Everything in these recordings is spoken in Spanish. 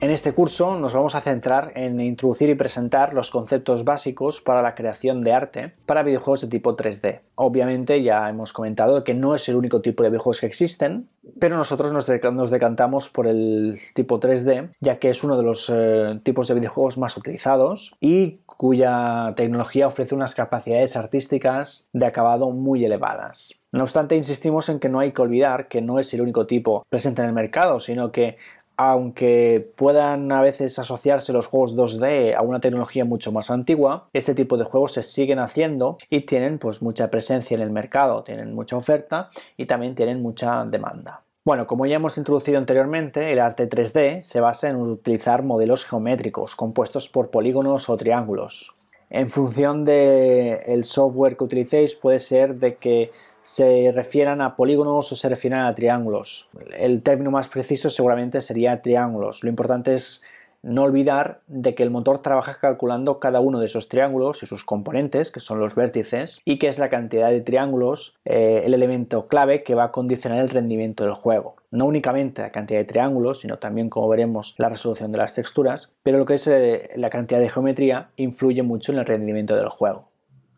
En este curso nos vamos a centrar en introducir y presentar los conceptos básicos para la creación de arte para videojuegos de tipo 3D. Obviamente ya hemos comentado que no es el único tipo de videojuegos que existen, pero nosotros nos, decantamos por el tipo 3D, ya que es uno de los eh, tipos de videojuegos más utilizados y cuya tecnología ofrece unas capacidades artísticas de acabado muy elevadas. No obstante, insistimos en que no hay que olvidar que no es el único tipo presente en el mercado, sino que aunque puedan a veces asociarse los juegos 2D a una tecnología mucho más antigua, este tipo de juegos se siguen haciendo y tienen pues mucha presencia en el mercado, tienen mucha oferta y también tienen mucha demanda. Bueno, como ya hemos introducido anteriormente, el arte 3D se basa en utilizar modelos geométricos compuestos por polígonos o triángulos. En función del software que utilicéis puede ser de que se refieran a polígonos o se refieran a triángulos. El término más preciso seguramente sería triángulos. Lo importante es no olvidar de que el motor trabaja calculando cada uno de esos triángulos y sus componentes, que son los vértices, y que es la cantidad de triángulos eh, el elemento clave que va a condicionar el rendimiento del juego. No únicamente la cantidad de triángulos, sino también, como veremos, la resolución de las texturas, pero lo que es eh, la cantidad de geometría influye mucho en el rendimiento del juego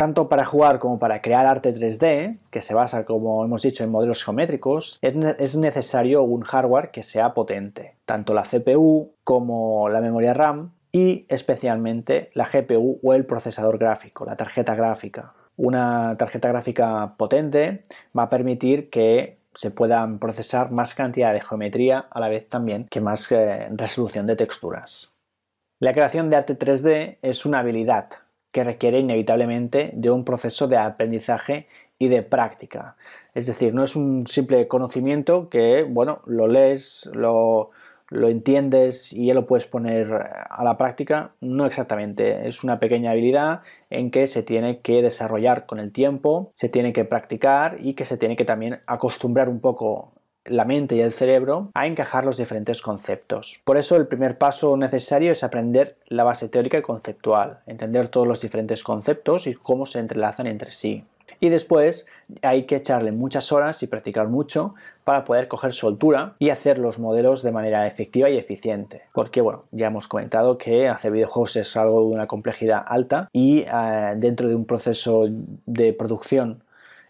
tanto para jugar como para crear arte 3D, que se basa, como hemos dicho, en modelos geométricos, es necesario un hardware que sea potente, tanto la CPU como la memoria RAM y especialmente la GPU o el procesador gráfico, la tarjeta gráfica. Una tarjeta gráfica potente va a permitir que se puedan procesar más cantidad de geometría a la vez también que más eh, resolución de texturas. La creación de arte 3D es una habilidad, que requiere inevitablemente de un proceso de aprendizaje y de práctica. Es decir, no es un simple conocimiento que, bueno, lo lees, lo, lo entiendes y ya lo puedes poner a la práctica, no exactamente. Es una pequeña habilidad en que se tiene que desarrollar con el tiempo, se tiene que practicar y que se tiene que también acostumbrar un poco la mente y el cerebro a encajar los diferentes conceptos. Por eso el primer paso necesario es aprender la base teórica y conceptual, entender todos los diferentes conceptos y cómo se entrelazan entre sí. Y después hay que echarle muchas horas y practicar mucho para poder coger soltura y hacer los modelos de manera efectiva y eficiente. Porque bueno, ya hemos comentado que hacer videojuegos es algo de una complejidad alta y eh, dentro de un proceso de producción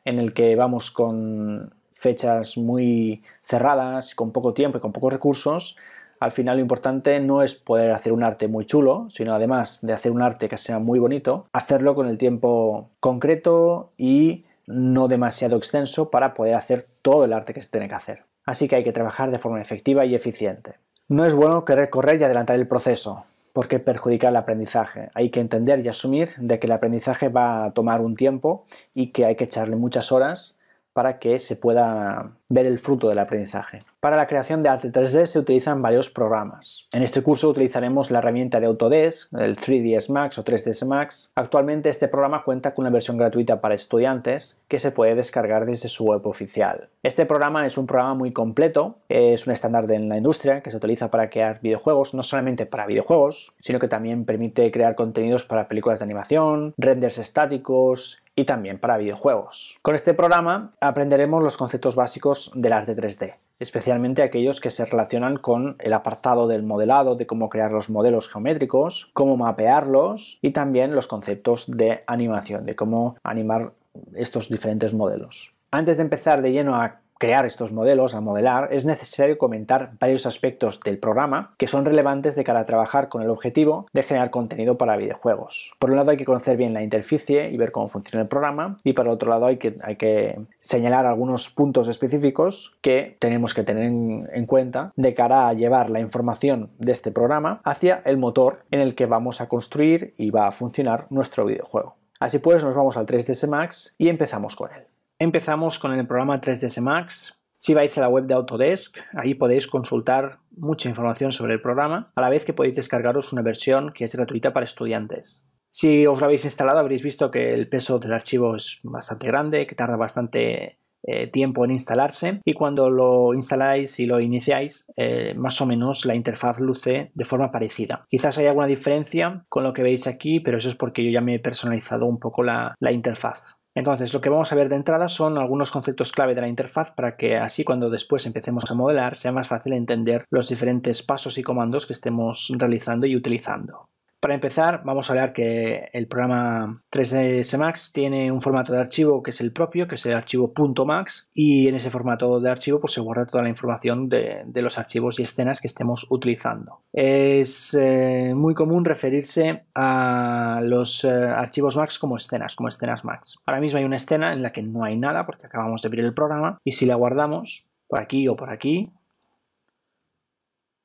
en el que vamos con fechas muy cerradas, con poco tiempo y con pocos recursos, al final lo importante no es poder hacer un arte muy chulo, sino además de hacer un arte que sea muy bonito, hacerlo con el tiempo concreto y no demasiado extenso para poder hacer todo el arte que se tiene que hacer. Así que hay que trabajar de forma efectiva y eficiente. No es bueno querer correr y adelantar el proceso, porque perjudica el aprendizaje. Hay que entender y asumir de que el aprendizaje va a tomar un tiempo y que hay que echarle muchas horas para que se pueda ver el fruto del aprendizaje. Para la creación de arte 3D se utilizan varios programas. En este curso utilizaremos la herramienta de Autodesk, el 3ds Max o 3ds Max. Actualmente este programa cuenta con una versión gratuita para estudiantes que se puede descargar desde su web oficial. Este programa es un programa muy completo, es un estándar en la industria que se utiliza para crear videojuegos, no solamente para videojuegos, sino que también permite crear contenidos para películas de animación, renders estáticos y también para videojuegos. Con este programa aprenderemos los conceptos básicos de las de 3D, especialmente aquellos que se relacionan con el apartado del modelado, de cómo crear los modelos geométricos, cómo mapearlos y también los conceptos de animación, de cómo animar estos diferentes modelos. Antes de empezar de lleno a crear estos modelos, a modelar, es necesario comentar varios aspectos del programa que son relevantes de cara a trabajar con el objetivo de generar contenido para videojuegos. Por un lado hay que conocer bien la interficie y ver cómo funciona el programa y por otro lado hay que, señalar algunos puntos específicos que tenemos que tener en cuenta de cara a llevar la información de este programa hacia el motor en el que vamos a construir y va a funcionar nuestro videojuego. Así pues, nos vamos al 3ds Max y empezamos con él. Empezamos con el programa 3ds Max. Si vais a la web de Autodesk, ahí podéis consultar mucha información sobre el programa, a la vez que podéis descargaros una versión que es gratuita para estudiantes. Si os lo habéis instalado, habréis visto que el peso del archivo es bastante grande, que tarda bastante eh, tiempo en instalarse y cuando lo instaláis y lo iniciáis, eh, más o menos la interfaz luce de forma parecida. Quizás haya alguna diferencia con lo que veis aquí, pero eso es porque yo ya me he personalizado un poco la interfaz. Entonces, lo que vamos a ver de entrada son algunos conceptos clave de la interfaz para que así cuando después empecemos a modelar sea más fácil entender los diferentes pasos y comandos que estemos realizando y utilizando. Para empezar, vamos a hablar que el programa 3ds Max tiene un formato de archivo que es el propio, que es el archivo .max, y en ese formato de archivo pues, se guarda toda la información de, los archivos y escenas que estemos utilizando. Es eh, muy común referirse a los eh, archivos Max como escenas, como escenas Max. Ahora mismo hay una escena en la que no hay nada porque acabamos de abrir el programa, y si la guardamos por aquí o por aquí,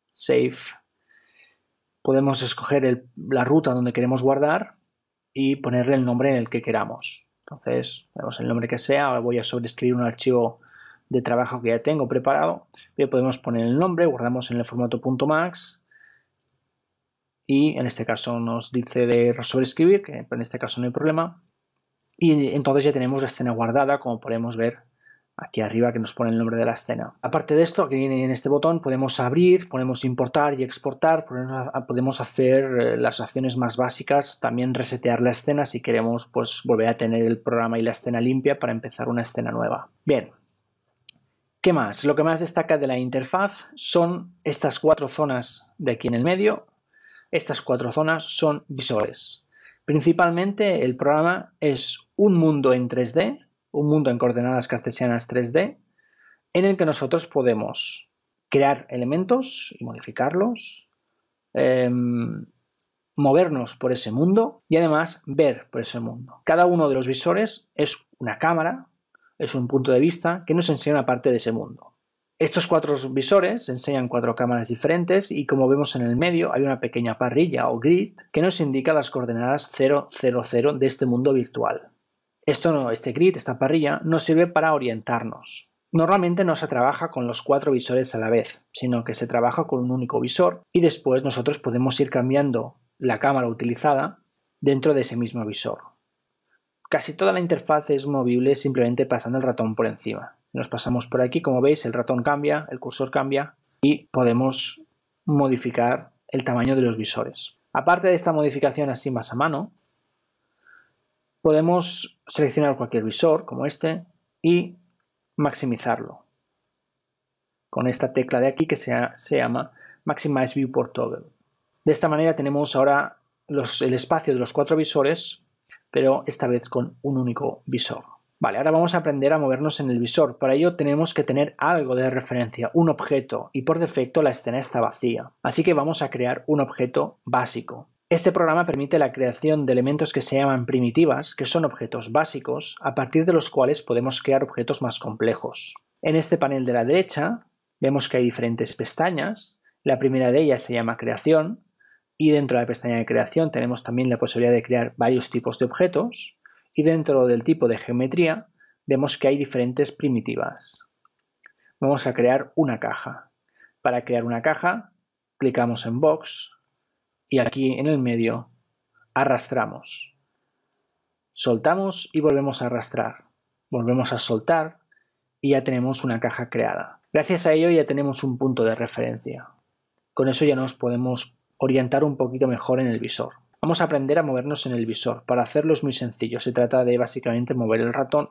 save podemos escoger la ruta donde queremos guardar y ponerle el nombre en el que queramos. Entonces, vemos el nombre que sea, voy a sobreescribir un archivo de trabajo que ya tengo preparado, podemos poner el nombre, guardamos en el formato .max y en este caso nos dice de sobreescribir, que en este caso no hay problema, y entonces ya tenemos la escena guardada como podemos ver aquí arriba que nos pone el nombre de la escena. Aparte de esto, aquí en este botón podemos abrir, podemos importar y exportar, podemos hacer eh, las acciones más básicas, también resetear la escena si queremos pues, volver a tener el programa y la escena limpia para empezar una escena nueva. Bien, ¿qué más? Lo que más destaca de la interfaz son estas cuatro zonas de aquí en el medio. Estas cuatro zonas son visores. Principalmente el programa es un mundo en 3D, un mundo en coordenadas cartesianas 3D en el que nosotros podemos crear elementos y modificarlos, em, movernos por ese mundo y además ver por ese mundo. Cada uno de los visores es una cámara, es un punto de vista que nos enseña una parte de ese mundo. Estos cuatro visores enseñan cuatro cámaras diferentes y como vemos en el medio hay una pequeña parrilla o grid que nos indica las coordenadas 0, 0, 0 de este mundo virtual. Esto no, este grid, esta parrilla, nos sirve para orientarnos. Normalmente no se trabaja con los cuatro visores a la vez, sino que se trabaja con un único visor y después nosotros podemos ir cambiando la cámara utilizada dentro de ese mismo visor. Casi toda la interfaz es movible simplemente pasando el ratón por encima. Nos pasamos por aquí, como veis, el ratón cambia, el cursor cambia y podemos modificar el tamaño de los visores. Aparte de esta modificación así más a mano, podemos seleccionar cualquier visor como este y maximizarlo con esta tecla de aquí que se, llama Maximize Viewport Toggle. De esta manera tenemos ahora el espacio de los cuatro visores, pero esta vez con un único visor. Vale, ahora vamos a aprender a movernos en el visor. Para ello tenemos que tener algo de referencia, un objeto, y por defecto la escena está vacía. Así que vamos a crear un objeto básico. Este programa permite la creación de elementos que se llaman primitivas, que son objetos básicos, a partir de los cuales podemos crear objetos más complejos. En este panel de la derecha vemos que hay diferentes pestañas. La primera de ellas se llama creación y dentro de la pestaña de creación tenemos también la posibilidad de crear varios tipos de objetos y dentro del tipo de geometría vemos que hay diferentes primitivas. Vamos a crear una caja. Para crear una caja clicamos en box y aquí en el medio arrastramos. Soltamos y volvemos a arrastrar. Volvemos a soltar y ya tenemos una caja creada. Gracias a ello ya tenemos un punto de referencia. Con eso ya nos podemos orientar un poquito mejor en el visor. Vamos a aprender a movernos en el visor. Para hacerlo es muy sencillo. Se trata de básicamente mover el ratón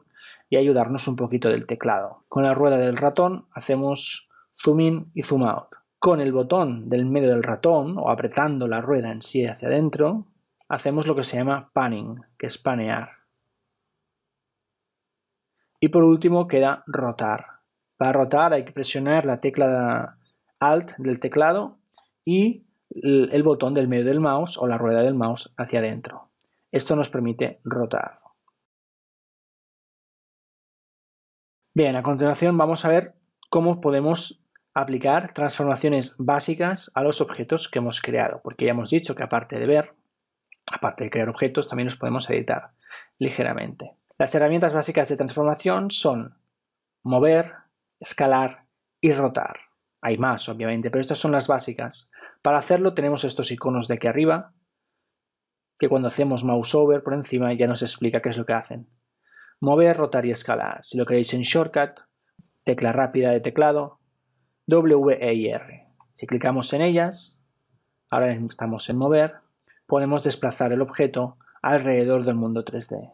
y ayudarnos un poquito del teclado. Con la rueda del ratón hacemos zoom in y zoom out con el botón del medio del ratón o apretando la rueda en sí hacia adentro, hacemos lo que se llama panning, que es panear. Y por último queda rotar. Para rotar hay que presionar la tecla Alt del teclado y el botón del medio del mouse o la rueda del mouse hacia adentro. Esto nos permite rotar. Bien, a continuación vamos a ver cómo podemos aplicar transformaciones básicas a los objetos que hemos creado, porque ya hemos dicho que aparte de ver, aparte de crear objetos, también los podemos editar ligeramente. Las herramientas básicas de transformación son mover, escalar y rotar. Hay más, obviamente, pero estas son las básicas. Para hacerlo tenemos estos iconos de aquí arriba, que cuando hacemos mouse over por encima ya nos explica qué es lo que hacen. Mover, rotar y escalar. Si lo queréis en shortcut, tecla rápida de teclado, e R. Si clicamos en ellas, ahora estamos en mover, podemos desplazar el objeto alrededor del mundo 3D.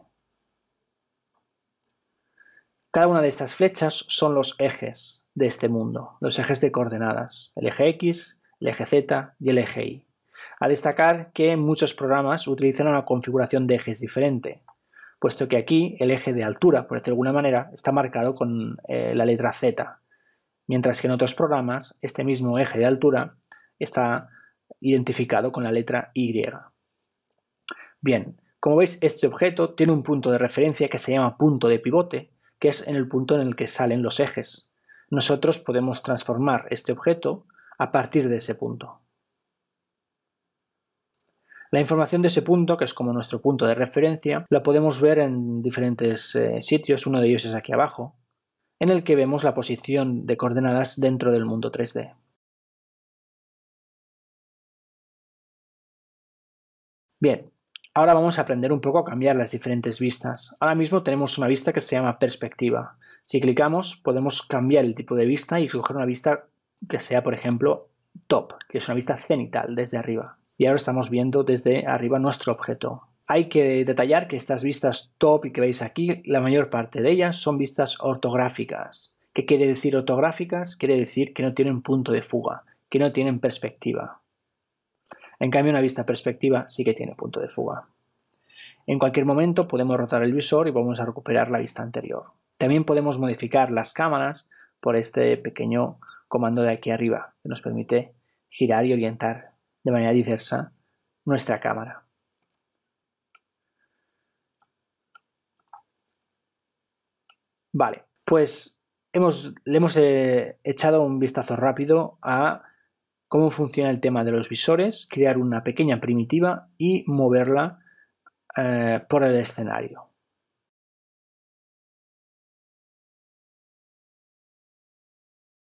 Cada una de estas flechas son los ejes de este mundo, los ejes de coordenadas, el eje X, el eje Z y el eje Y. A destacar que muchos programas utilizan una configuración de ejes diferente, puesto que aquí el eje de altura, por decirlo de alguna manera, está marcado con eh, la letra Z, mientras que en otros programas este mismo eje de altura está identificado con la letra Y. Bien, como veis, este objeto tiene un punto de referencia que se llama punto de pivote, que es en el punto en el que salen los ejes. Nosotros podemos transformar este objeto a partir de ese punto. La información de ese punto, que es como nuestro punto de referencia, la podemos ver en diferentes eh, sitios, uno de ellos es aquí abajo, en el que vemos la posición de coordenadas dentro del mundo 3D. Bien, ahora vamos a aprender un poco a cambiar las diferentes vistas. Ahora mismo tenemos una vista que se llama perspectiva. Si clicamos podemos cambiar el tipo de vista y escoger una vista que sea, por ejemplo, top, que es una vista cenital desde arriba. Y ahora estamos viendo desde arriba nuestro objeto. Hay que detallar que estas vistas top y que veis aquí, la mayor parte de ellas son vistas ortográficas. ¿Qué quiere decir ortográficas? Quiere decir que no tienen punto de fuga, que no tienen perspectiva. En cambio, una vista perspectiva sí que tiene punto de fuga. En cualquier momento podemos rotar el visor y vamos a recuperar la vista anterior. También podemos modificar las cámaras por este pequeño comando de aquí arriba que nos permite girar y orientar de manera diversa nuestra cámara. Vale, pues le hemos eh, echado un vistazo rápido a cómo funciona el tema de los visores, crear una pequeña primitiva y moverla eh, por el escenario.